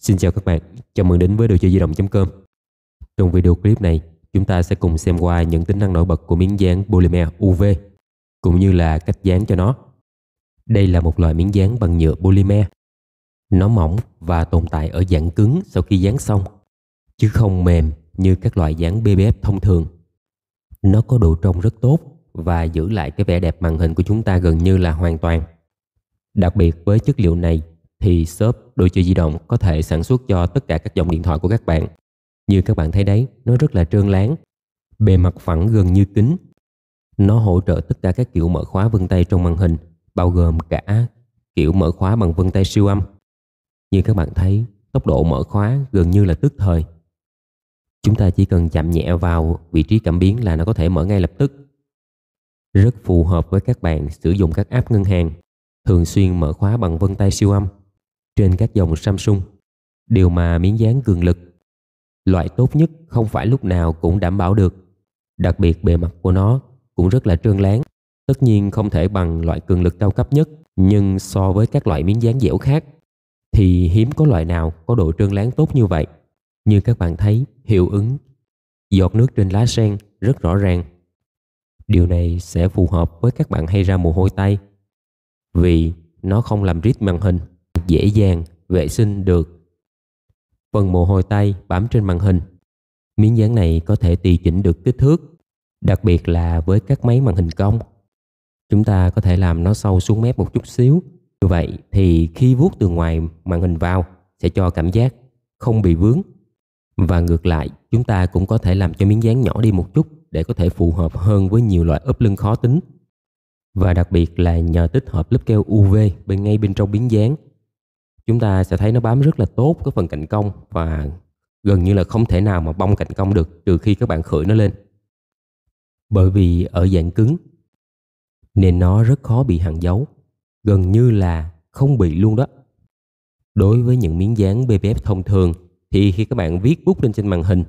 Xin chào các bạn, chào mừng đến với đồ chơi di động.com Trong video clip này, chúng ta sẽ cùng xem qua những tính năng nổi bật của miếng dán polymer UV cũng như là cách dán cho nó. Đây là một loại miếng dán bằng nhựa polymer. Nó mỏng và tồn tại ở dạng cứng sau khi dán xong, chứ không mềm như các loại dán BBF thông thường. Nó có độ trong rất tốt và giữ lại cái vẻ đẹp màn hình của chúng ta gần như là hoàn toàn. Đặc biệt với chất liệu này thì shop đồ chơi di động có thể sản xuất cho tất cả các dòng điện thoại của các bạn. Như các bạn thấy đấy, nó rất là trơn láng, bề mặt phẳng gần như kính. Nó hỗ trợ tất cả các kiểu mở khóa vân tay trong màn hình, bao gồm cả kiểu mở khóa bằng vân tay siêu âm. Như các bạn thấy, tốc độ mở khóa gần như là tức thời. Chúng ta chỉ cần chạm nhẹ vào vị trí cảm biến là nó có thể mở ngay lập tức. Rất phù hợp với các bạn sử dụng các app ngân hàng, thường xuyên mở khóa bằng vân tay siêu âm trên các dòng Samsung đều mà miếng dán cường lực. Loại tốt nhất không phải lúc nào cũng đảm bảo được. Đặc biệt bề mặt của nó cũng rất là trơn láng. Tất nhiên không thể bằng loại cường lực cao cấp nhất, nhưng so với các loại miếng dán dẻo khác thì hiếm có loại nào có độ trơn láng tốt như vậy. Như các bạn thấy, hiệu ứng giọt nước trên lá sen rất rõ ràng. Điều này sẽ phù hợp với các bạn hay ra mồ hôi tay vì nó không làm rít màn hình dễ dàng vệ sinh được. Phần mồ hôi tay bám trên màn hình. Miếng dán này có thể tùy chỉnh được kích thước, đặc biệt là với các máy màn hình cong. Chúng ta có thể làm nó sâu xuống mép một chút xíu. Như vậy thì khi vuốt từ ngoài màn hình vào sẽ cho cảm giác không bị vướng. Và ngược lại, chúng ta cũng có thể làm cho miếng dán nhỏ đi một chút để có thể phù hợp hơn với nhiều loại ốp lưng khó tính. Và đặc biệt là nhờ tích hợp lớp keo UV bên ngay bên trong miếng dán chúng ta sẽ thấy nó bám rất là tốt cái phần cạnh cong và gần như là không thể nào mà bong cạnh cong được trừ khi các bạn khởi nó lên bởi vì ở dạng cứng nên nó rất khó bị hằn dấu gần như là không bị luôn đó đối với những miếng dán bbf thông thường thì khi các bạn viết bút lên trên màn hình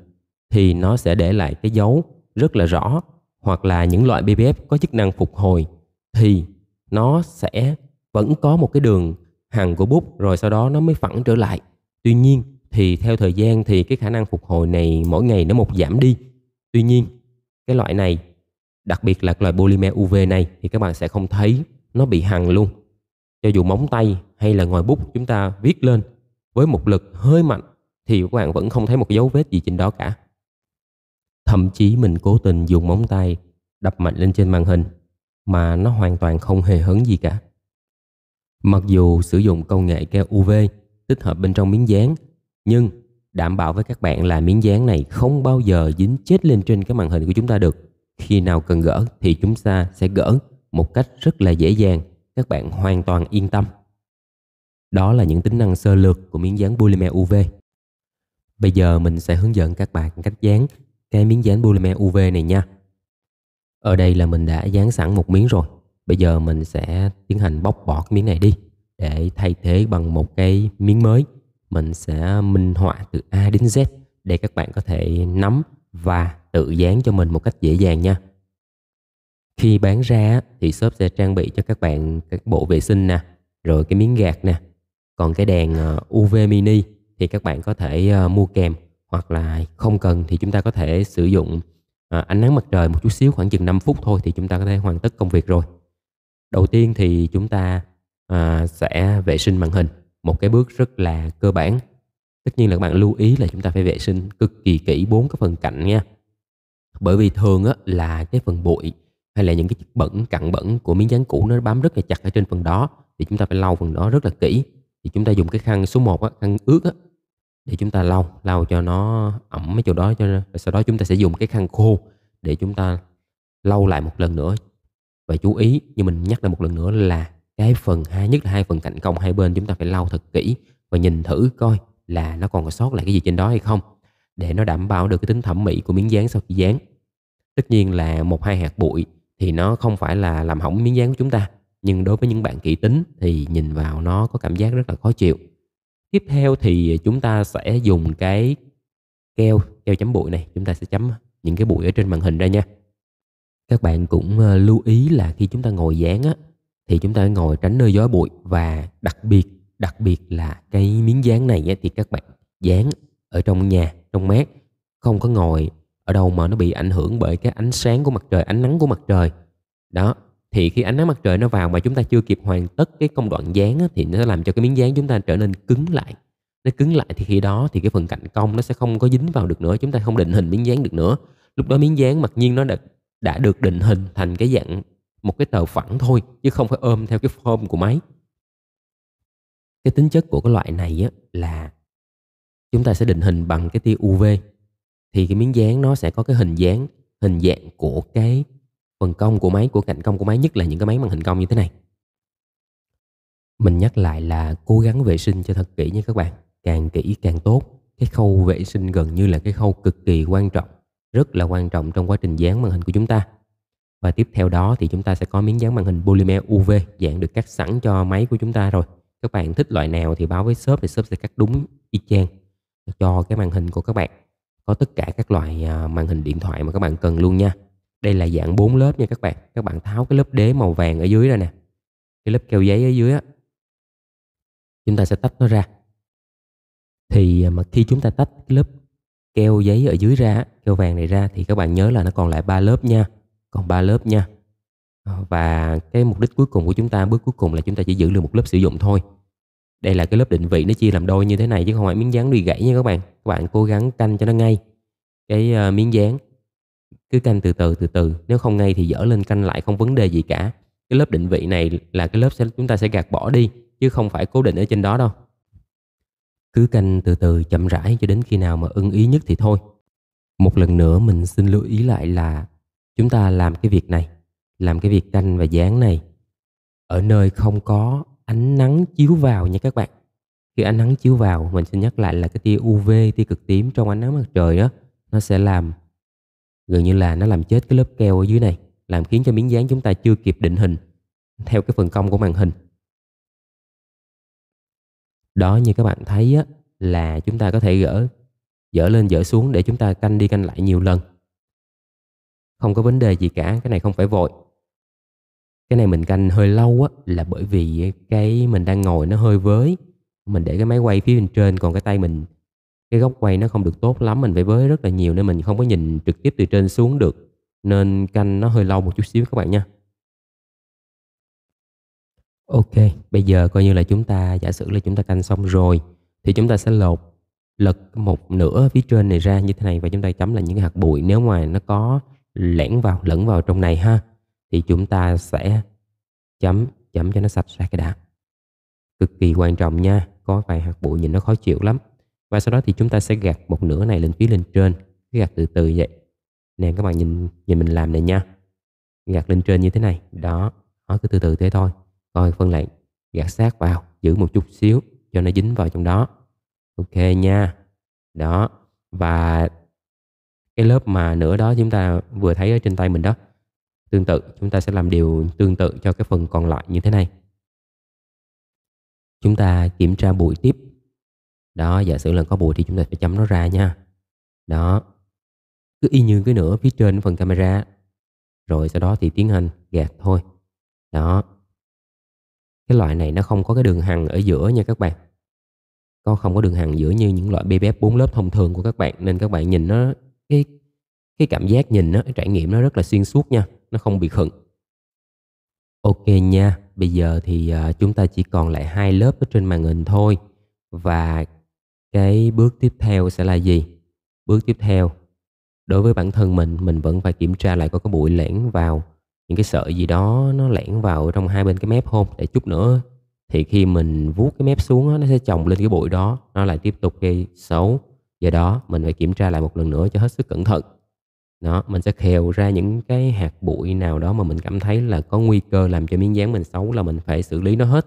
thì nó sẽ để lại cái dấu rất là rõ hoặc là những loại bbf có chức năng phục hồi thì nó sẽ vẫn có một cái đường hằn của bút rồi sau đó nó mới phẳng trở lại. Tuy nhiên thì theo thời gian thì cái khả năng phục hồi này mỗi ngày nó một giảm đi. Tuy nhiên cái loại này đặc biệt là loại polymer UV này thì các bạn sẽ không thấy nó bị hằn luôn. Cho dù móng tay hay là ngòi bút chúng ta viết lên với một lực hơi mạnh thì các bạn vẫn không thấy một dấu vết gì trên đó cả. Thậm chí mình cố tình dùng móng tay đập mạnh lên trên màn hình mà nó hoàn toàn không hề hấn gì cả. Mặc dù sử dụng công nghệ keo UV tích hợp bên trong miếng dán, nhưng đảm bảo với các bạn là miếng dán này không bao giờ dính chết lên trên cái màn hình của chúng ta được. Khi nào cần gỡ thì chúng ta sẽ gỡ một cách rất là dễ dàng, các bạn hoàn toàn yên tâm. Đó là những tính năng sơ lược của miếng dán polymer UV. Bây giờ mình sẽ hướng dẫn các bạn cách dán cái miếng dán polymer UV này nha. Ở đây là mình đã dán sẵn một miếng rồi bây giờ mình sẽ tiến hành bóc bỏ cái miếng này đi để thay thế bằng một cái miếng mới mình sẽ minh họa từ A đến Z để các bạn có thể nắm và tự dán cho mình một cách dễ dàng nha khi bán ra thì shop sẽ trang bị cho các bạn các bộ vệ sinh nè rồi cái miếng gạt nè còn cái đèn ờ, UV mini thì các bạn có thể ờ, mua kèm hoặc là không cần thì chúng ta có thể sử dụng ờ, ánh nắng mặt trời một chút xíu khoảng chừng 5 phút thôi thì chúng ta có thể hoàn tất công việc rồi đầu tiên thì chúng ta à, sẽ vệ sinh màn hình một cái bước rất là cơ bản tất nhiên là các bạn lưu ý là chúng ta phải vệ sinh cực kỳ kỹ bốn cái phần cạnh nha bởi vì thường á, là cái phần bụi hay là những cái chất bẩn cặn bẩn của miếng dán cũ nó bám rất là chặt ở trên phần đó thì chúng ta phải lau phần đó rất là kỹ thì chúng ta dùng cái khăn số 1 á, khăn ướt á, để chúng ta lau lau cho nó ẩm mấy chỗ đó cho sau đó chúng ta sẽ dùng cái khăn khô để chúng ta lau lại một lần nữa và chú ý như mình nhắc lại một lần nữa là cái phần hai nhất là hai phần cạnh cong hai bên chúng ta phải lau thật kỹ và nhìn thử coi là nó còn có sót lại cái gì trên đó hay không để nó đảm bảo được cái tính thẩm mỹ của miếng dán sau khi dán tất nhiên là một hai hạt bụi thì nó không phải là làm hỏng miếng dán của chúng ta nhưng đối với những bạn kỹ tính thì nhìn vào nó có cảm giác rất là khó chịu tiếp theo thì chúng ta sẽ dùng cái keo keo chấm bụi này chúng ta sẽ chấm những cái bụi ở trên màn hình ra nha các bạn cũng ờ, lưu ý là khi chúng ta ngồi dán á thì chúng ta ngồi tránh nơi gió bụi và đặc biệt đặc biệt là cái miếng dán này á, thì các bạn dán ở trong nhà trong mát không có ngồi ở đâu mà nó bị ảnh hưởng bởi cái ánh sáng của mặt trời ánh nắng của mặt trời đó thì khi ánh nắng mặt trời nó vào mà chúng ta chưa kịp hoàn tất cái công đoạn dán á, thì nó sẽ làm cho cái miếng dán chúng ta trở nên cứng lại nó cứng lại thì khi đó thì cái phần cạnh cong nó sẽ không có dính vào được nữa chúng ta không định hình miếng dán được nữa lúc đó miếng dán mặc nhiên nó đã đã được định hình thành cái dạng một cái tờ phẳng thôi chứ không phải ôm theo cái form của máy cái tính chất của cái loại này á, là chúng ta sẽ định hình bằng cái tia UV thì cái miếng dán nó sẽ có cái hình dáng hình dạng của cái phần cong của máy của cạnh cong của máy nhất là những cái máy màn hình cong như thế này mình nhắc lại là cố gắng vệ sinh cho thật kỹ nha các bạn càng kỹ càng tốt cái khâu vệ sinh gần như là cái khâu cực kỳ quan trọng rất là quan trọng trong quá trình dán màn hình của chúng ta. Và tiếp theo đó thì chúng ta sẽ có miếng dán màn hình polymer UV dạng được cắt sẵn cho máy của chúng ta rồi. Các bạn thích loại nào thì báo với shop thì shop sẽ cắt đúng y chang cho cái màn hình của các bạn. Có tất cả các loại à, màn hình điện thoại mà các bạn cần luôn nha. Đây là dạng 4 lớp nha các bạn. Các bạn tháo cái lớp đế màu vàng ở dưới ra nè. Cái lớp keo giấy ở dưới á. Chúng ta sẽ tách nó ra. Thì à, mà khi chúng ta tách cái lớp keo giấy ở dưới ra keo vàng này ra thì các bạn nhớ là nó còn lại ba lớp nha còn ba lớp nha ờ, và cái mục đích cuối cùng của chúng ta bước cuối cùng là chúng ta chỉ giữ được một lớp sử dụng thôi đây là cái lớp định vị nó chia làm đôi như thế này chứ không phải miếng dán đùi gãy nha các bạn các bạn cố gắng canh cho nó ngay cái uh, miếng dán cứ canh từ từ từ từ nếu không ngay thì dở lên canh lại không vấn đề gì cả cái lớp định vị này là cái lớp sẽ, chúng ta sẽ gạt bỏ đi chứ không phải cố định ở trên đó đâu cứ canh từ từ chậm rãi cho đến khi nào mà ưng ý nhất thì thôi. Một lần nữa mình xin lưu ý lại là chúng ta làm cái việc này, làm cái việc canh và dán này ở nơi không có ánh nắng chiếu vào nha các bạn. Khi ánh nắng chiếu vào, mình xin nhắc lại là cái tia UV, tia cực tím trong ánh nắng mặt trời đó, nó sẽ làm gần như là nó làm chết cái lớp keo ở dưới này, làm khiến cho miếng dán chúng ta chưa kịp định hình theo cái phần cong của màn hình đó như các bạn thấy á, là chúng ta có thể gỡ dở lên dở xuống để chúng ta canh đi canh lại nhiều lần không có vấn đề gì cả cái này không phải vội cái này mình canh hơi lâu á là bởi vì cái mình đang ngồi nó hơi với mình để cái máy quay phía bên trên còn cái tay mình cái góc quay nó không được tốt lắm mình phải với rất là nhiều nên mình không có nhìn trực tiếp từ trên xuống được nên canh nó hơi lâu một chút xíu các bạn nha Ok, bây giờ coi như là chúng ta giả sử là chúng ta canh xong rồi thì chúng ta sẽ lột lật một nửa phía trên này ra như thế này và chúng ta chấm là những hạt bụi nếu mà nó có lẻn vào lẫn vào trong này ha thì chúng ta sẽ chấm chấm cho nó sạch ra cái đã cực kỳ quan trọng nha có vài hạt bụi nhìn nó khó chịu lắm và sau đó thì chúng ta sẽ gạt một nửa này lên phía lên trên gạt từ từ vậy nè các bạn nhìn nhìn mình làm này nha gạt lên trên như thế này đó nó cứ từ từ thế thôi coi phân lại gạt sát vào giữ một chút xíu cho nó dính vào trong đó ok nha đó và cái lớp mà nữa đó chúng ta vừa thấy ở trên tay mình đó tương tự chúng ta sẽ làm điều tương tự cho cái phần còn lại như thế này chúng ta kiểm tra bụi tiếp đó giả sử là có bụi thì chúng ta phải chấm nó ra nha đó cứ y như cái nữa phía trên phần camera rồi sau đó thì tiến hành gạt thôi đó cái loại này nó không có cái đường hằng ở giữa nha các bạn nó không có đường hằng giữa như những loại BBF 4 lớp thông thường của các bạn nên các bạn nhìn nó cái cái cảm giác nhìn nó trải nghiệm nó rất là xuyên suốt nha nó không bị khựng ok nha bây giờ thì à, chúng ta chỉ còn lại hai lớp ở trên màn hình thôi và cái bước tiếp theo sẽ là gì bước tiếp theo đối với bản thân mình mình vẫn phải kiểm tra lại có cái bụi lẻn vào những cái sợi gì đó nó lẻn vào trong hai bên cái mép không để chút nữa thì khi mình vuốt cái mép xuống đó, nó sẽ chồng lên cái bụi đó nó lại tiếp tục gây xấu do đó mình phải kiểm tra lại một lần nữa cho hết sức cẩn thận đó mình sẽ khều ra những cái hạt bụi nào đó mà mình cảm thấy là có nguy cơ làm cho miếng dán mình xấu là mình phải xử lý nó hết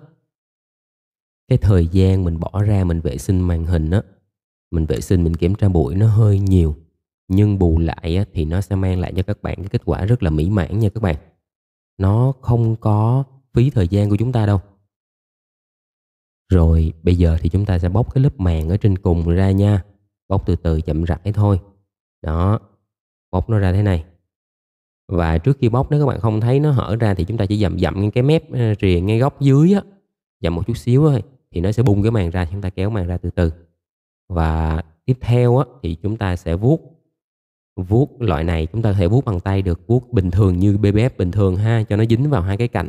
cái thời gian mình bỏ ra mình vệ sinh màn hình á mình vệ sinh mình kiểm tra bụi nó hơi nhiều nhưng bù lại á, thì nó sẽ mang lại cho các bạn cái kết quả rất là mỹ mãn nha các bạn nó không có phí thời gian của chúng ta đâu rồi bây giờ thì chúng ta sẽ bóc cái lớp màng ở trên cùng ra nha bóc từ từ chậm rãi thôi đó bóc nó ra thế này và trước khi bóc nếu các bạn không thấy nó hở ra thì chúng ta chỉ dậm dậm ngay cái mép ờ, rìa ngay góc dưới á dậm một chút xíu thôi thì nó sẽ bung cái màng ra chúng ta kéo màng ra từ từ và tiếp theo á, thì chúng ta sẽ vuốt vuốt loại này chúng ta có thể vuốt bằng tay được vuốt bình thường như BBF bình thường ha cho nó dính vào hai cái cạnh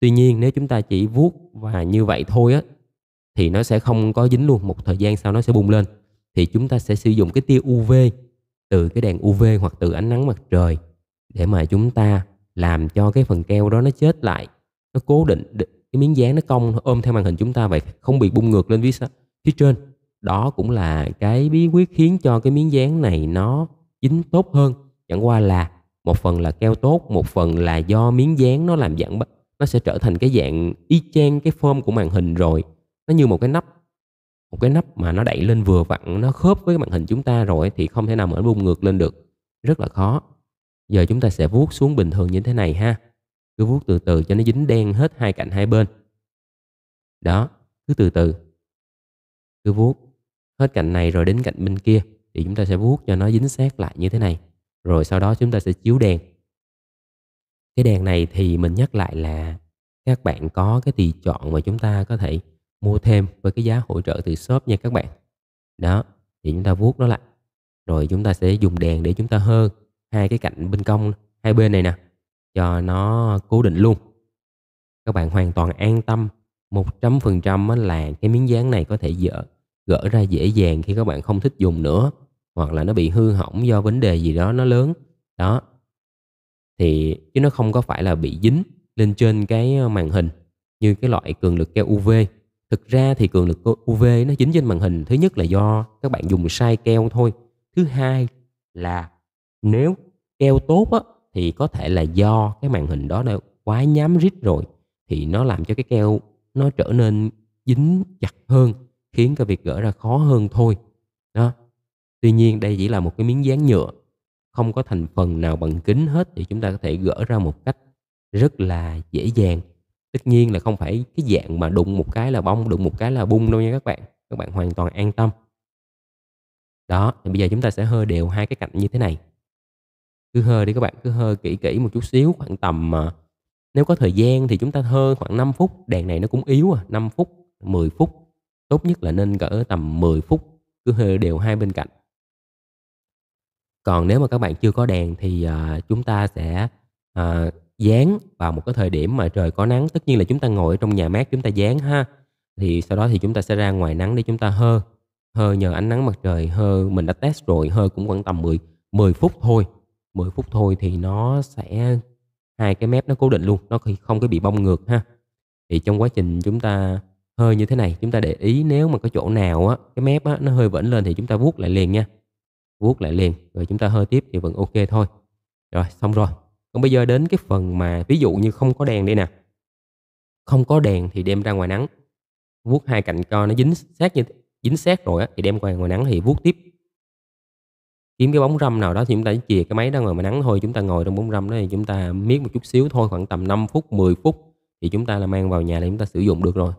tuy nhiên nếu chúng ta chỉ vuốt và như vậy thôi á thì nó sẽ không có dính luôn một thời gian sau nó sẽ bung lên thì chúng ta sẽ sử dụng cái tia UV từ cái đèn UV hoặc từ ánh nắng mặt trời để mà chúng ta làm cho cái phần keo đó nó chết lại nó cố định cái miếng dán nó cong nó ôm theo màn hình chúng ta vậy không bị bung ngược lên phía, phía trên đó cũng là cái bí quyết khiến cho cái miếng dán này nó dính tốt hơn chẳng qua là một phần là keo tốt một phần là do miếng dán nó làm dạng nó sẽ trở thành cái dạng y chang cái form của màn hình rồi nó như một cái nắp một cái nắp mà nó đẩy lên vừa vặn nó khớp với cái màn hình chúng ta rồi thì không thể nào mà nó bung ngược lên được rất là khó giờ chúng ta sẽ vuốt xuống bình thường như thế này ha cứ vuốt từ từ cho nó dính đen hết hai cạnh hai bên đó cứ từ từ cứ vuốt hết cạnh này rồi đến cạnh bên kia thì chúng ta sẽ vuốt cho nó dính sát lại như thế này rồi sau đó chúng ta sẽ chiếu đèn cái đèn này thì mình nhắc lại là các bạn có cái tùy chọn mà chúng ta có thể mua thêm với cái giá hỗ trợ từ shop nha các bạn đó thì chúng ta vuốt nó lại rồi chúng ta sẽ dùng đèn để chúng ta hơ hai cái cạnh bên cong hai bên này nè cho nó cố định luôn các bạn hoàn toàn an tâm 100% là cái miếng dán này có thể dỡ gỡ ra dễ dàng khi các bạn không thích dùng nữa hoặc là nó bị hư hỏng do vấn đề gì đó nó lớn đó thì chứ nó không có phải là bị dính lên trên cái ờ, màn hình như cái loại cường lực keo UV thực ra thì cường lực UV nó dính trên màn hình thứ nhất là do các bạn dùng sai keo thôi thứ hai là nếu keo tốt á, thì có thể là do cái màn hình đó đã quá nhám rít rồi thì nó làm cho cái keo nó trở nên dính chặt hơn khiến cái việc gỡ ra khó hơn thôi đó tuy nhiên đây chỉ là một cái miếng dán nhựa không có thành phần nào bằng kính hết thì chúng ta có thể gỡ ra một cách rất là dễ dàng tất nhiên là không phải cái dạng mà đụng một cái là bong, đụng một cái là bung đâu nha các bạn các bạn hoàn toàn an tâm đó thì bây giờ chúng ta sẽ hơ đều hai cái cạnh như thế này cứ hơ đi các bạn cứ hơ kỹ kỹ một chút xíu khoảng tầm mà nếu có thời gian thì chúng ta hơ khoảng 5 phút đèn này nó cũng yếu à 5 phút 10 phút tốt nhất là nên cỡ tầm 10 phút cứ hơi đều hai bên cạnh còn nếu mà các bạn chưa có đèn thì à, chúng ta sẽ à, dán vào một cái thời điểm mà trời có nắng tất nhiên là chúng ta ngồi ở trong nhà mát chúng ta dán ha thì sau đó thì chúng ta sẽ ra ngoài nắng để chúng ta hơ hơ nhờ ánh nắng mặt trời hơ mình đã test rồi hơ cũng khoảng tầm 10 10 phút thôi 10 phút thôi thì nó sẽ hai cái mép nó cố định luôn nó không có bị bong ngược ha thì trong quá trình chúng ta hơi như thế này chúng ta để ý nếu mà có chỗ nào á cái mép á nó hơi vẫn lên thì chúng ta vuốt lại liền nha vuốt lại liền rồi chúng ta hơi tiếp thì vẫn ok thôi rồi xong rồi còn bây giờ đến cái phần mà ví dụ như không có đèn đây nè không có đèn thì đem ra ngoài nắng vuốt hai cạnh co nó dính sát như dính sát rồi á thì đem qua ngoài nắng thì vuốt tiếp kiếm cái bóng râm nào đó thì chúng ta chìa cái máy ra ngoài mà nắng thôi chúng ta ngồi trong bóng râm đó thì chúng ta miết một chút xíu thôi khoảng tầm 5 phút 10 phút thì chúng ta là mang vào nhà là chúng ta sử dụng được rồi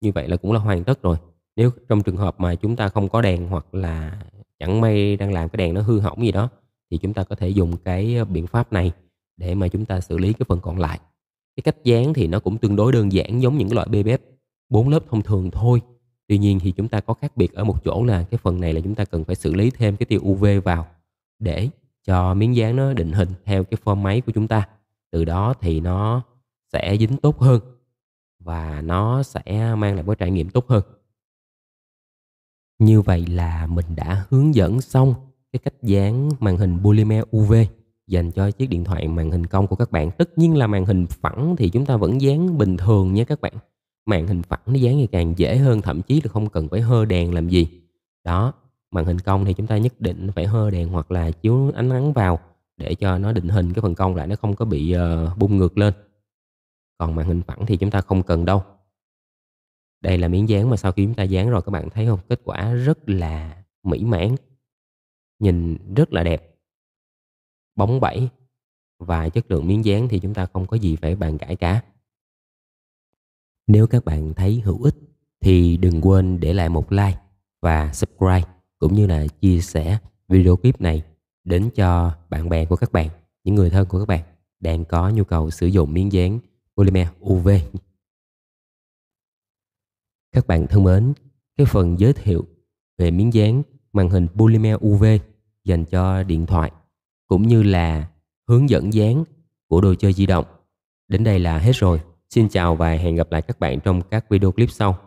như vậy là cũng là hoàn tất rồi nếu trong trường hợp mà chúng ta không có đèn hoặc là chẳng may đang làm cái đèn nó hư hỏng gì đó thì chúng ta có thể dùng cái ờ, biện pháp này để mà chúng ta xử lý cái phần còn lại cái cách dán thì nó cũng tương đối đơn giản giống những cái loại BBF bốn lớp thông thường thôi tuy nhiên thì chúng ta có khác biệt ở một chỗ là cái phần này là chúng ta cần phải xử lý thêm cái tia UV vào để cho miếng dán nó định hình theo cái form máy của chúng ta từ đó thì nó sẽ dính tốt hơn và nó sẽ mang lại một trải nghiệm tốt hơn như vậy là mình đã hướng dẫn xong cái cách dán màn hình polymer UV dành cho chiếc điện thoại màn hình cong của các bạn tất nhiên là màn hình phẳng thì chúng ta vẫn dán bình thường nha các bạn màn hình phẳng nó dán ngày càng dễ hơn thậm chí là không cần phải hơ đèn làm gì đó màn hình cong thì chúng ta nhất định phải hơ đèn hoặc là chiếu ánh nắng vào để cho nó định hình cái phần cong lại nó không có bị uh, bung ngược lên còn màn hình phẳng thì chúng ta không cần đâu đây là miếng dán mà sau khi chúng ta dán rồi các bạn thấy không kết quả rất là mỹ mãn nhìn rất là đẹp bóng bẩy và chất lượng miếng dán thì chúng ta không có gì phải bàn cãi cả nếu các bạn thấy hữu ích thì đừng quên để lại một like và subscribe cũng như là chia sẻ video clip này đến cho bạn bè của các bạn những người thân của các bạn đang có nhu cầu sử dụng miếng dán polymer UV. Các bạn thân mến, cái phần giới thiệu về miếng dán màn hình polymer UV dành cho điện thoại cũng như là hướng dẫn dán của đồ chơi di động. Đến đây là hết rồi. Xin chào và hẹn gặp lại các bạn trong các video clip sau.